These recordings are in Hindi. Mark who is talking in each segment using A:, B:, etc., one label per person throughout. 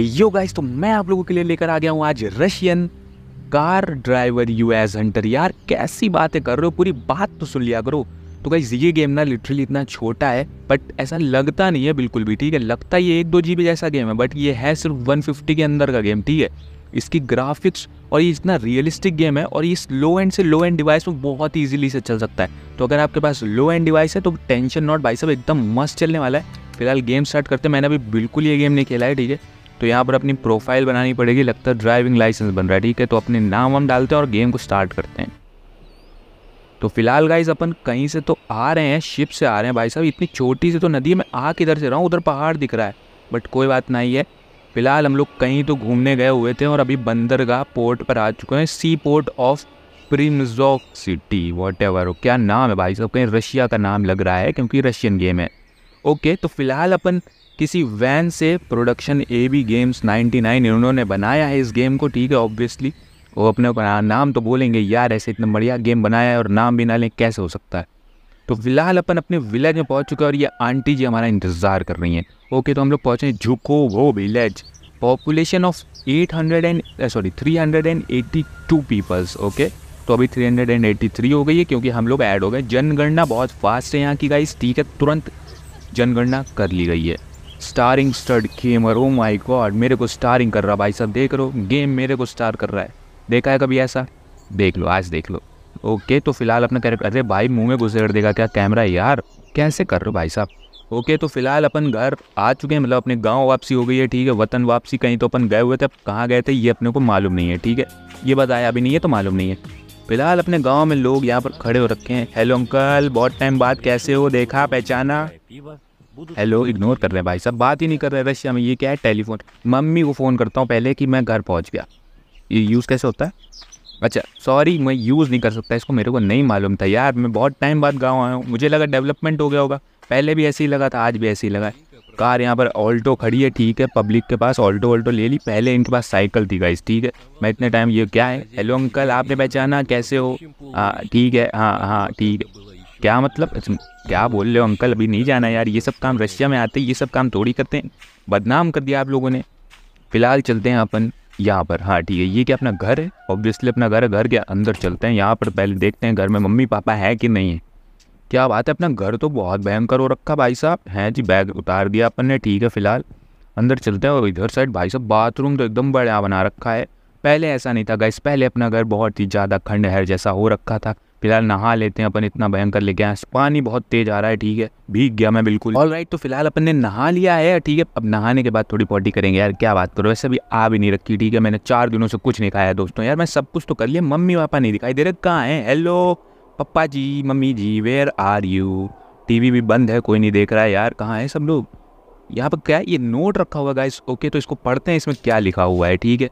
A: यो गाइस तो मैं आप लोगों के लिए लेकर आ गया हूँ आज Russian car driver UAZ hunter यार कैसी बातें कर रहे हो पूरी बात तो सुन लिया करो तो गाइज ये गेम ना लिटरली इतना छोटा है बट ऐसा लगता नहीं है बिल्कुल भी ठीक है लगता ये एक दो जी जैसा गेम है बट ये है सिर्फ फिफ्टी के अंदर का गेम ठीक है इसकी ग्राफिक्स और ये इतना रियलिस्टिक गेम है और ये लो एंड से लो एंड डिवाइस में बहुत ईजिली से चल सकता है तो अगर आपके पास लो एंड डिवाइस है तो टेंशन नॉट भाई सब एकदम मस्त चलने वाला है फिलहाल गेम स्टार्ट करते मैंने अभी बिल्कुल ये गेम नहीं खेला है ठीक है तो यहाँ पर अपनी प्रोफाइल बनानी पड़ेगी लगता है ड्राइविंग लाइसेंस बन रहा है ठीक है तो अपने नाम हम डालते हैं और गेम को स्टार्ट करते हैं तो फिलहाल गाइज अपन कहीं से तो आ रहे हैं शिप से आ रहे हैं भाई साहब इतनी छोटी सी तो नदी है मैं आ किधर से रहा हूँ उधर पहाड़ दिख रहा है बट कोई बात नहीं है फिलहाल हम लोग कहीं तो घूमने गए हुए थे और अभी बंदरगाह पोर्ट पर आ चुके हैं सी पोर्ट ऑफ प्रिमजॉक सिटी वॉट एवर क्या नाम है भाई साहब कहीं रशिया का नाम लग रहा है क्योंकि रशियन गेम है ओके तो फिलहाल अपन किसी वैन से प्रोडक्शन ए बी गेम्स 99 इन्होंने बनाया है इस गेम को ठीक है ऑब्वियसली वो अपने हाँ, नाम तो बोलेंगे यार ऐसे इतना बढ़िया गेम बनाया है और नाम भी ना लें कैसे हो सकता है तो फिलहाल अपन अपने विलेज में पहुंच चुके हैं और ये आंटी जी हमारा इंतज़ार कर रही हैं ओके तो हम लोग पहुँचे झुको वो village population of eight and sorry three peoples okay तो अभी 383 हो गई है क्योंकि हम लोग ऐड हो गए जनगणना बहुत फास्ट है यहाँ की गाइस ठीक है तुरंत जनगणना कर ली गई है starring stud gamer oh my god मेरे को स्टारिंग कर रहा भाई साहब देख रहे हो गेम मेरे को स्टार कर रहा है देखा है कभी ऐसा देख लो आज देख लो ओके तो फिलहाल अपना कैरेक्टर अरे भाई मुंह में घुसेड़ देगा क्या कैमरा यार कैसे कर रहे हो भाई साहब ओके तो फिलहाल अपन घर आ चुके हैं मतलब अपने गांव वापसी हो गई है ठीक है वतन वापसी कहीं तो अपन गए हुए थे अब कहाँ गए थे ये अपने को मालूम नहीं है ठीक है ये बताया अभी नहीं है तो मालूम नहीं है फिलहाल अपने गांव में लोग यहाँ पर खड़े हो रखे हैं हेलो अंकल बहुत टाइम बाद कैसे हो देखा पहचाना हेलो इग्नोर कर रहे हैं भाई साहब बात ही नहीं कर रहे रशिया में ये क्या है टेलीफोन मम्मी को फ़ोन करता हूँ पहले कि मैं घर पहुँच गया ये यूज़ कैसे होता है अच्छा सॉरी मैं यूज़ नहीं कर सकता इसको मेरे को नहीं मालूम था यार मैं बहुत टाइम बाद गाँव आया हूँ मुझे लगा डेवलपमेंट हो गया होगा पहले भी ऐसे ही लगा था आज भी ऐसे ही लगा है कार यहाँ पर ऑल्टो खड़ी है ठीक है पब्लिक के पास ऑल्टो ऑल्टो ले ली पहले इनके पास साइकिल थी गाइस ठीक है मैं इतने टाइम ये क्या है हेलो अंकल आपने पहचाना कैसे हो हाँ, ठीक है हाँ हाँ ठीक है क्या मतलब क्या बोल रहे हो अंकल अभी नहीं जाना यार ये सब काम रशिया में आते हैं ये सब काम थोड़ी करते हैं बदनाम कर दिया आप लोगों ने फ़िलहाल चलते हैं अपन यहाँ पर हाँ ठीक है ये क्या अपना घर है ऑब्वियसली अपना घर है घर के अंदर चलते हैं यहाँ पर पहले देखते हैं घर में मम्मी पापा है कि नहीं है क्या बात है अपना घर तो बहुत भयंकर हो रखा भाई साहब हैं जी बैग उतार दिया अपन ने ठीक है फिलहाल अंदर चलते हैं और इधर साइड भाई साहब बाथरूम तो एकदम बढ़िया बना रखा है पहले ऐसा नहीं था गाइस पहले अपना घर बहुत ही ज़्यादा खंड जैसा हो रखा था फिलहाल नहा लेते हैं अपन इतना भयंकर लेके आए पानी बहुत तेज आ रहा है ठीक है भीग गया मैं बिल्कुल ऑल राइट तो फिलहाल अपन ने नहा लिया है ठीक है अब नहाने के बाद थोड़ी पॉटी करेंगे यार क्या बात करो वैसे भी आ भी नहीं रखी ठीक है मैंने चार दिनों से कुछ नहीं खाया है दोस्तों यार मैं सब कुछ तो कर लिया मम्मी पापा नहीं दिखाई दे रहे कहाँ हैं हेलो पप्पा जी मम्मी जी वेयर आर यू टी भी बंद है कोई नहीं देख रहा है यार कहाँ है सब लोग यहाँ पर क्या ये नोट रखा हुआ गाइस ओके तो इसको पढ़ते हैं इसमें क्या लिखा हुआ है ठीक है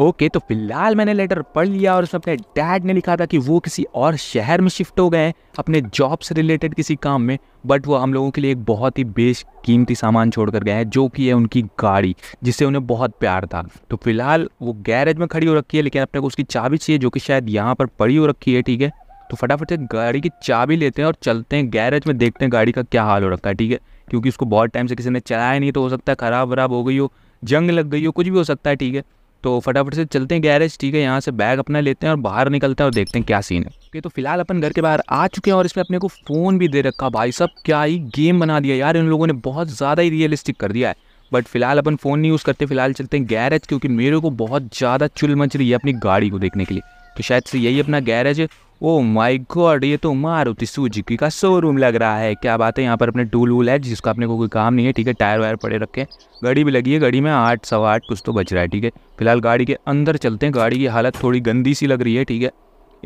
A: ओके तो फिलहाल मैंने लेटर पढ़ लिया और उसमें अपने डैड ने लिखा था कि वो किसी और शहर में शिफ्ट हो गए हैं अपने जॉब से रिलेटेड किसी काम में बट वो हम लोगों के लिए एक बहुत ही बेश कीमती सामान छोड़ कर गए हैं जो कि है उनकी गाड़ी जिससे उन्हें बहुत प्यार था तो फिलहाल वो गैरेज में खड़ी हो रखी है लेकिन अपने को उसकी चाबी चाहिए जो कि शायद यहाँ पर पड़ी हो रखी है ठीक है तो फटाफट से गाड़ी की चाबी लेते हैं और चलते हैं गैरेज में देखते हैं गाड़ी का क्या हाल हो रखा है ठीक है क्योंकि उसको बहुत टाइम से किसी ने चलाया नहीं तो हो सकता है ख़राब वराब हो गई हो जंग लग गई हो कुछ भी हो सकता है ठीक है तो फटाफट से चलते हैं गैरेज ठीक है यहाँ से बैग अपना लेते हैं और बाहर निकलते हैं और देखते हैं क्या सीन है ओके तो फिलहाल अपन घर के बाहर आ चुके हैं और इसमें अपने को फ़ोन भी दे रखा भाई सब क्या ही गेम बना दिया यार इन लोगों ने बहुत ज़्यादा ही रियलिस्टिक कर दिया है बट फिलहाल अपन फ़ोन नहीं यूज़ करते फिलहाल चलते हैं गैरेज क्योंकि मेरे को बहुत ज़्यादा चुल मच रही है अपनी गाड़ी को देखने के लिए तो शायद से यही अपना गैरेज है ओ माई गॉड ये तो मारुति सुजुकी का शोरूम लग रहा है क्या बात है यहाँ पर अपने टूल वूल है जिसका अपने को कोई काम नहीं है ठीक है टायर वायर पड़े रखे गाड़ी भी लगी है गाड़ी में आठ सवा आठ कुछ तो बच रहा है ठीक है फिलहाल गाड़ी के अंदर चलते हैं गाड़ी की हालत थोड़ी गंदी सी लग रही है ठीक है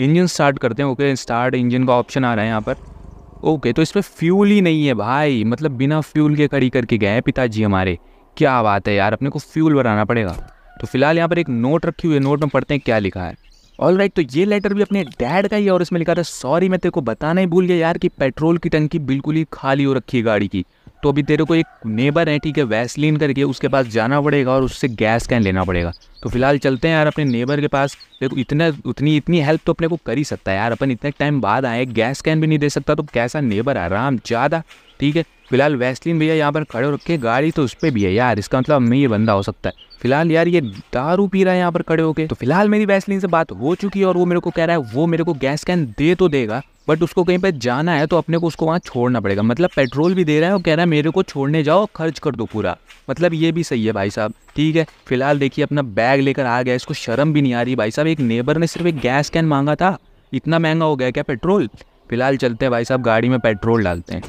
A: इंजन स्टार्ट करते हैं ओके स्टार्ट इंजन का ऑप्शन आ रहा है यहाँ पर ओके तो इसमें फ्यूल ही नहीं है भाई मतलब बिना फ्यूल के खड़ी करके गए हैं पिताजी हमारे क्या बात है यार अपने को फ्यूल बनाना पड़ेगा तो फिलहाल यहाँ पर एक नोट रखी हुई है नोट में पढ़ते हैं क्या लिखा है ऑल राइट तो ये लेटर भी अपने डैड का ही और इसमें लिखा था सॉरी मैं तेरे को बताना ही भूल गया यार कि पेट्रोल की टंकी बिल्कुल ही खाली हो रखी है गाड़ी की तो अभी तेरे को एक नेबर है ठीक है वैसलिन करके उसके पास जाना पड़ेगा और उससे गैस कैन लेना पड़ेगा तो फिलहाल चलते हैं यार अपने नेबर के पास देखो इतना उतनी इतनी हेल्प तो अपने को कर ही सकता है यार अपन इतने टाइम बाद आए गैस कैन भी नहीं दे सकता तो कैसा नेबर आराम ज़्यादा ठीक है फिलहाल वैसलिन भैया यहाँ पर खड़े रखे गाड़ी तो उस पर भी है यार इसका मतलब मैं ये बंदा हो सकता है फिलहाल यार ये दारू पी रहा है यहाँ पर खड़े होकर तो फिलहाल मेरी वैसलिन से बात हो चुकी है और वो मेरे को कह रहा है वो मेरे को गैस कैन दे तो देगा बट उसको कहीं पर जाना है तो अपने को उसको वहाँ छोड़ना पड़ेगा मतलब पेट्रोल भी दे रहा है और कह रहा है मेरे को छोड़ने जाओ खर्च कर दो पूरा मतलब ये भी सही है भाई साहब ठीक है फिलहाल देखिए अपना बैग लेकर आ गया इसको शर्म भी नहीं आ रही भाई साहब एक नेबर ने सिर्फ एक गैस कैन मांगा था इतना महंगा हो गया क्या पेट्रोल फिलहाल चलते हैं भाई साहब गाड़ी में पेट्रोल डालते हैं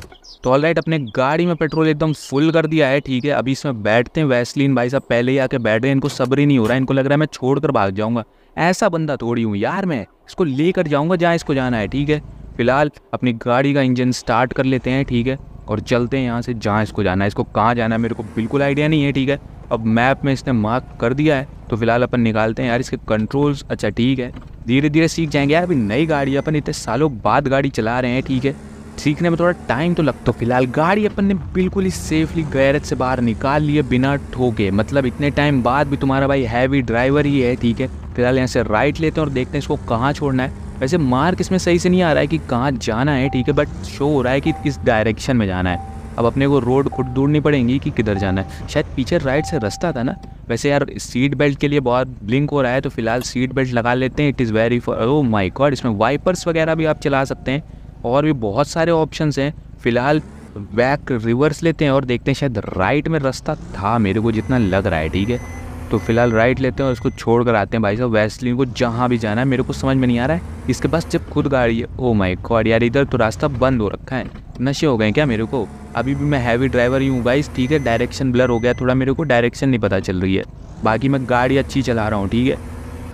A: तो ऑल राइट अपने गाड़ी में पेट्रोल एकदम फुल कर दिया है ठीक है अभी इसमें बैठते हैं वैसलिन भाई साहब पहले ही आके बैठ रहे हैं इनको सब्र ही नहीं हो रहा है इनको लग रहा है मैं छोड़ भाग जाऊँगा ऐसा बंदा थोड़ी हूँ यार मैं इसको लेकर जाऊँगा जहाँ इसको जाना है ठीक है फिलहाल अपनी गाड़ी का इंजन स्टार्ट कर लेते हैं ठीक है और चलते हैं यहाँ से जहाँ इसको जाना है इसको कहाँ जाना है मेरे को बिल्कुल आइडिया नहीं है ठीक है अब मैप में इसने मार्क कर दिया है तो फिलहाल अपन निकालते हैं यार इसके कंट्रोल्स अच्छा ठीक है धीरे धीरे सीख जाएंगे यार अभी नई गाड़ी अपन इतने सालों बाद गाड़ी चला रहे हैं ठीक है सीखने में थोड़ा टाइम तो लगता है तो फिलहाल गाड़ी अपन ने बिल्कुल ही सेफली गैरेज से बाहर निकाल लिए बिना ठोके मतलब इतने टाइम बाद भी तुम्हारा भाई हैवी ड्राइवर ही है ठीक है फिलहाल यहाँ से राइट लेते हैं और देखते हैं इसको कहाँ छोड़ना है वैसे मार्क इसमें सही से नहीं आ रहा है कि कहाँ जाना है ठीक है बट शो हो रहा है कि इस डायरेक्शन में जाना है अब अपने को रोड खुद ढूंढनी पड़ेगी कि किधर जाना है शायद पीछे राइट से रास्ता था ना वैसे यार सीट बेल्ट के लिए बहुत ब्लिंक हो रहा है तो फिलहाल सीट बेल्ट लगा लेते हैं it is very for oh my god इसमें वाइपर्स वगैरह भी आप चला सकते हैं और भी बहुत सारे ऑप्शन हैं फिलहाल बैक रिवर्स लेते हैं और देखते हैं शायद राइट में रास्ता था मेरे को जितना लग रहा है ठीक है तो फिलहाल राइट लेते हैं और इसको छोड़ कर आते हैं भाई साहब वैसलिन को जहाँ भी जाना है मेरे को समझ में नहीं आ रहा है इसके पास जब खुद गाड़ी है ओ माई गॉड यार इधर तो रास्ता बंद हो रखा है नशे हो गए क्या मेरे को अभी भी मैं हैवी ड्राइवर ही हूँ भाई ठीक है डायरेक्शन ब्लर हो गया थोड़ा मेरे को डायरेक्शन नहीं पता चल रही है बाकी मैं गाड़ी अच्छी चला रहा हूँ ठीक है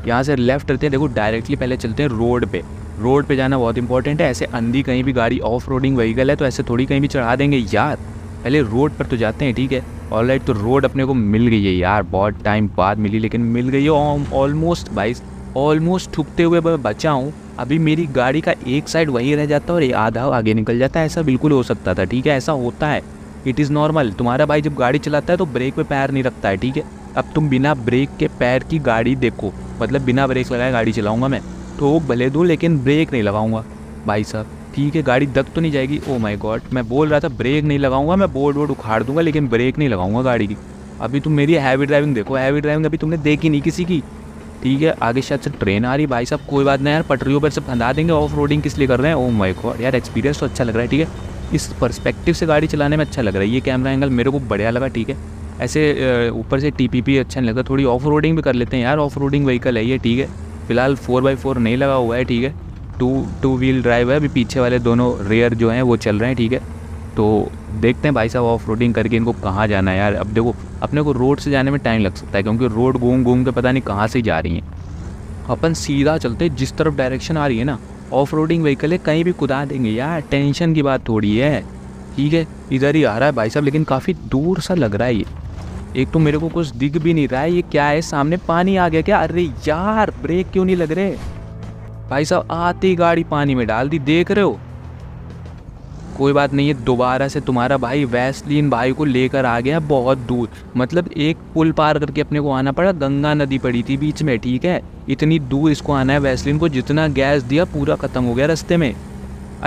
A: यहाँ से लेफ्ट रहते हैं देखो डायरेक्टली पहले चलते हैं रोड पे रोड पे जाना बहुत इंपॉर्टेंट है ऐसे अंधी कहीं भी गाड़ी ऑफ रोडिंग वहीकल है तो ऐसे थोड़ी कहीं भी चढ़ा देंगे यार पहले रोड पर तो जाते हैं ठीक है और लाइट तो रोड अपने को मिल गई है यार बहुत टाइम बाद मिली लेकिन मिल गई है ऑलमोस्ट भाई ऑलमोस्ट ठुकते हुए मैं बचा हूँ अभी मेरी गाड़ी का एक साइड वहीं रह जाता है और आधा आगे निकल जाता है ऐसा बिल्कुल हो सकता था ठीक है ऐसा होता है इट इज़ नॉर्मल तुम्हारा भाई जब गाड़ी चलाता है तो ब्रेक पे पैर नहीं रखता है ठीक है अब तुम बिना ब्रेक के पैर की गाड़ी देखो मतलब बिना ब्रेक लगाए गाड़ी चलाऊंगा मैं तो भले दूँ लेकिन ब्रेक नहीं लगाऊंगा भाई साहब ठीक है गाड़ी दक तो नहीं जाएगी ओ माई गॉड मैं बोल रहा था ब्रेक नहीं लगाऊंगा मैं बोर्ड वोर्ड उखाड़ दूंगा लेकिन ब्रेक नहीं लगाऊंगा गाड़ी की अभी तुम मेरी हैवी ड्राइविंग देखो हैवी ड्राइविंग अभी तुमने देखी नहीं किसी की ठीक है आगे शायद से ट्रेन आ रही भाई साहब कोई बात नहीं यार पटरियों पर सब फंदा देंगे ऑफ रोडिंग किस लिए कर रहे हैं ओ माई गॉड यार एक्सपीरियंस तो अच्छा लग रहा है ठीक है इस परस्पेक्टिव से गाड़ी चलाने में अच्छा लग रहा है ये कैमरा एंगल मेरे को बढ़िया लगा ठीक है ऐसे ऊपर से टी पी अच्छा नहीं लगता थोड़ी ऑफ रोडिंग भी कर लेते हैं यार ऑफ रोडिंग व्हीकल है ये ठीक है फिलहाल फोर बाई फोर नहीं लगा हुआ है ठीक है टू टू व्हील ड्राइव है अभी पीछे वाले दोनों रेयर जो हैं वो चल रहे हैं ठीक है तो देखते हैं भाई साहब ऑफ रोडिंग करके इनको कहाँ जाना है यार अब देखो अपने को रोड से जाने में टाइम लग सकता है क्योंकि रोड घूम घूम के पता नहीं कहाँ से जा रही हैं अपन सीधा चलते हैं जिस तरफ डायरेक्शन आ रही है ना ऑफ रोडिंग व्हीकल है कहीं भी कुदा देंगे यार टेंशन की बात थोड़ी है ठीक है इधर ही आ रहा है भाई साहब लेकिन काफ़ी दूर सा लग रहा है ये एक तो मेरे को कुछ दिख भी नहीं रहा है ये क्या है सामने पानी आ गया क्या अरे यार ब्रेक क्यों नहीं लग रहे भाई साहब आती गाड़ी पानी में डाल दी देख रहे हो कोई बात नहीं है दोबारा से तुम्हारा भाई वैसलीन भाई को लेकर आ गया बहुत दूर मतलब एक पुल पार करके अपने को आना पड़ा गंगा नदी पड़ी थी बीच में ठीक है इतनी दूर इसको आना है वैसलीन को जितना गैस दिया पूरा ख़त्म हो गया रास्ते में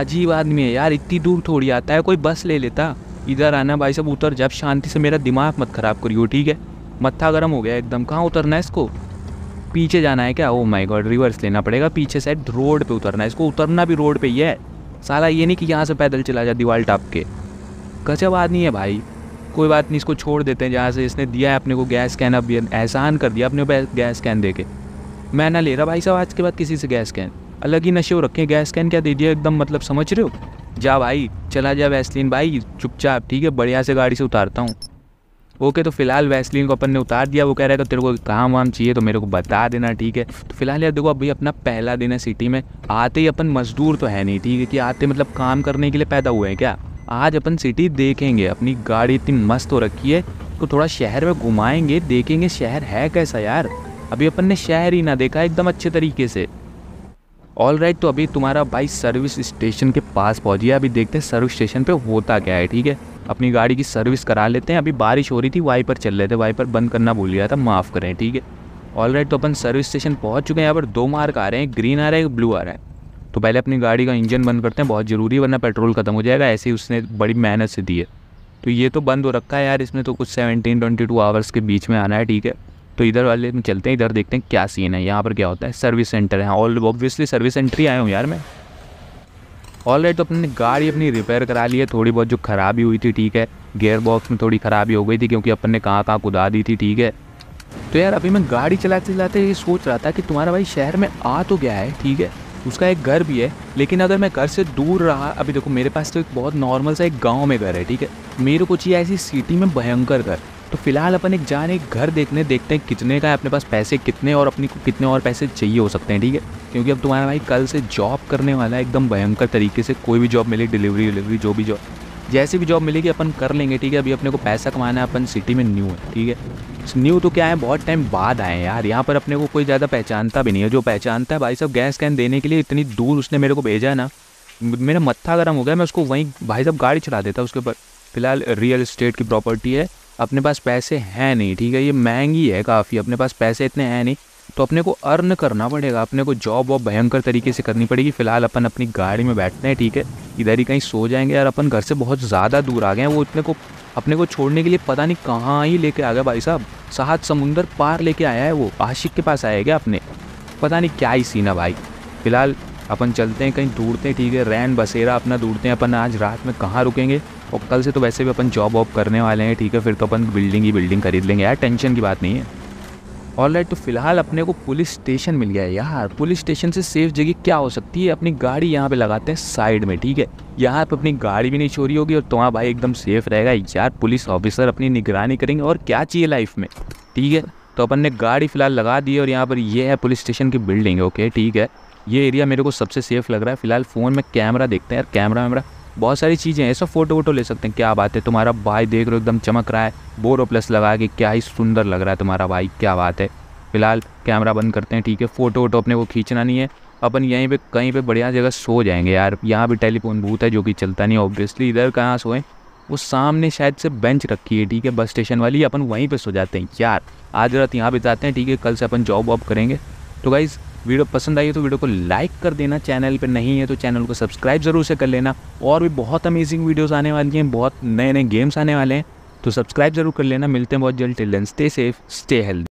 A: अजीब आदमी है यार इतनी दूर थोड़ी आता है कोई बस ले लेता इधर आना भाई साहब उतर जब शांति से मेरा दिमाग मत ख़राब करियो ठीक है मत्था गर्म हो गया एकदम कहाँ उतरना है इसको पीछे जाना है क्या ओ माई गॉड रिवर्स लेना पड़ेगा पीछे साइड रोड पे उतरना है इसको उतरना भी रोड पे ही है साला ये नहीं कि यहाँ से पैदल चला जाए दीवार टाप के गजब आदमी है भाई कोई बात नहीं इसको छोड़ देते हैं जहाँ से इसने दिया है अपने को गैस कैन अब एहसान कर दिया अपने गैस कैन दे के मैं ना ले रहा भाई साहब आज के बाद किसी से गैस कैन अलग ही नशे हो रखे गैस कैन क्या दे दिया एकदम मतलब समझ रहे हो जा भाई चला जा वैसलिन भाई चुपचाप ठीक है बढ़िया से गाड़ी से उतारता हूँ ओके तो फिलहाल वैसलिन को अपन ने उतार दिया वो कह रहा है तो तेरे को काम वाम चाहिए तो मेरे को बता देना ठीक है तो फिलहाल यार देखो अभी अपना पहला दिन है सिटी में आते ही अपन मजदूर तो है नहीं ठीक है कि आते मतलब काम करने के लिए पैदा हुए हैं क्या आज अपन सिटी देखेंगे अपनी गाड़ी इतनी मस्त हो रखी है तो थोड़ा शहर में घुमाएंगे देखेंगे शहर है कैसा यार अभी अपन ने शहर ही ना देखा एकदम अच्छे तरीके से ऑल राइट right, तो अभी तुम्हारा भाई सर्विस स्टेशन के पास पहुंच गया अभी देखते हैं सर्विस स्टेशन पे होता क्या है ठीक है अपनी गाड़ी की सर्विस करा लेते हैं अभी बारिश हो रही थी वाइपर चल रहे थे वाइपर बंद करना भूल गया था माफ़ करें ठीक है ऑल राइट तो अपन सर्विस स्टेशन पहुँच चुके हैं यहाँ पर दो मार्क आ रहे हैं ग्रीन आ रहा है ब्लू आ रहा है तो पहले अपनी गाड़ी का इंजन बंद करते हैं बहुत ज़रूरी वरना पेट्रोल ख़त्म हो जाएगा ऐसे ही उसने बड़ी मेहनत से दी है तो ये तो बंद हो रखा है यार इसमें तो कुछ सेवनटीन ट्वेंटी टू आवर्स के बीच में आना है ठीक है तो इधर वाले में चलते हैं इधर देखते हैं क्या सीन है यहाँ पर क्या होता है सर्विस सेंटर है ऑल ऑब्वियसली सर्विस सेंटर ही आया हूँ यार मैं ऑलरेडी तो अपने गाड़ी अपनी रिपेयर करा ली है थोड़ी बहुत जो खराबी हुई थी ठीक है गेयर बॉक्स में थोड़ी खराबी हो गई थी क्योंकि अपन ने कहाँ कहाँ कुदा दी थी ठीक है तो यार अभी मैं गाड़ी चलाते चलाते ये सोच रहा था कि तुम्हारा भाई शहर में आ तो गया है ठीक है उसका एक घर भी है लेकिन अगर मैं घर से दूर रहा अभी देखो मेरे पास तो एक बहुत नॉर्मल सा एक गांव में घर है ठीक है मेरे को चाहिए ऐसी सिटी में भयंकर घर तो फिलहाल अपन एक जाने एक घर देखने देखते हैं कितने का है अपने पास पैसे कितने और अपनी को कितने और पैसे चाहिए हो सकते हैं ठीक है क्योंकि अब तुम्हारा भाई कल से जॉब करने वाला है एकदम भयंकर तरीके से कोई भी जॉब मिले डिलीवरी डिलीवरी जो भी जॉब जैसी भी जॉब मिलेगी अपन कर लेंगे ठीक है अभी अपने को पैसा कमाना है अपन सिटी में न्यू है ठीक है न्यू तो क्या है बहुत टाइम बाद आए हैं यार यहाँ पर अपने को कोई ज़्यादा पहचानता भी नहीं है जो पहचानता है भाई साहब गैस कैन देने के लिए इतनी दूर उसने मेरे को भेजा है ना मेरा मत्था गर्म हो गया मैं उसको वहीं भाई साहब गाड़ी चला देता उसके ऊपर फिलहाल रियल इस्टेट की प्रॉपर्टी है अपने पास पैसे हैं नहीं ठीक है ये महंगी है काफ़ी अपने पास पैसे इतने हैं नहीं तो अपने को अर्न करना पड़ेगा अपने को जॉब वॉब भयंकर तरीके से करनी पड़ेगी फिलहाल अपन अपनी गाड़ी में बैठते हैं ठीक है इधर ही कहीं सो जाएंगे यार अपन घर से बहुत ज़्यादा दूर आ गए हैं वो इतने को अपने को छोड़ने के लिए पता नहीं कहाँ ही लेके आ गया भाई साहब साहद समुंदर पार लेके आया है वो आशिक के पास आया क्या अपने पता नहीं क्या ही सीना भाई फिलहाल अपन चलते हैं कहीं दूरते हैं ठीक है रैन बसेरा अपना दूरते हैं अपन आज रात में कहाँ रुकेंगे और कल से तो वैसे भी अपन जॉब वॉब करने वाले हैं ठीक है फिर तो अपन बिल्डिंग ही बिल्डिंग खरीद लेंगे यार टेंशन की बात नहीं है ऑल राइट तो फिलहाल अपने को पुलिस स्टेशन मिल गया है यार पुलिस स्टेशन से सेफ जगह क्या हो सकती है अपनी गाड़ी यहाँ पे लगाते हैं साइड में ठीक है यहाँ पे अपनी गाड़ी भी नहीं चोरी होगी और तो वहाँ भाई एकदम सेफ रहेगा यार पुलिस ऑफिसर अपनी निगरानी करेंगे और क्या चाहिए लाइफ में ठीक है तो अपन ने गाड़ी फिलहाल लगा दी और यहाँ पर ये है पुलिस स्टेशन की बिल्डिंग ओके ठीक है ये एरिया मेरे को सबसे सेफ लग रहा है फिलहाल फ़ोन में कैमरा देखते हैं यार कैमरा वैमरा बहुत सारी चीज़ें ऐसा फ़ोटो वोटो ले सकते हैं क्या बात है तुम्हारा भाई देख रहे हो एकदम चमक रहा है बोरो प्लस लगा के क्या ही सुंदर लग रहा है तुम्हारा भाई क्या बात है फ़िलहाल कैमरा बंद करते हैं ठीक है फ़ोटो वोटो अपने को खींचना नहीं है अपन यहीं पे कहीं पे बढ़िया जगह सो जाएंगे यार यहाँ भी टेलीफोन बूथ है जो कि चलता नहीं ऑब्वियसली इधर कहाँ सोएं वो सामने शायद से बेंच रखी है ठीक है बस स्टेशन वाली अपन वहीं पे सो जाते हैं यार आज रात यहाँ बिताते हैं ठीक है कल से अपन जॉब वॉब करेंगे तो गाइज़ वीडियो पसंद आई है तो वीडियो को लाइक कर देना चैनल पर नहीं है तो चैनल को सब्सक्राइब ज़रूर से कर लेना और भी बहुत अमेजिंग वीडियोज़ आने वाली हैं बहुत नए नए गेम्स आने वाले हैं तो सब्सक्राइब जरूर कर लेना मिलते हैं बहुत जल्द till then stay safe stay health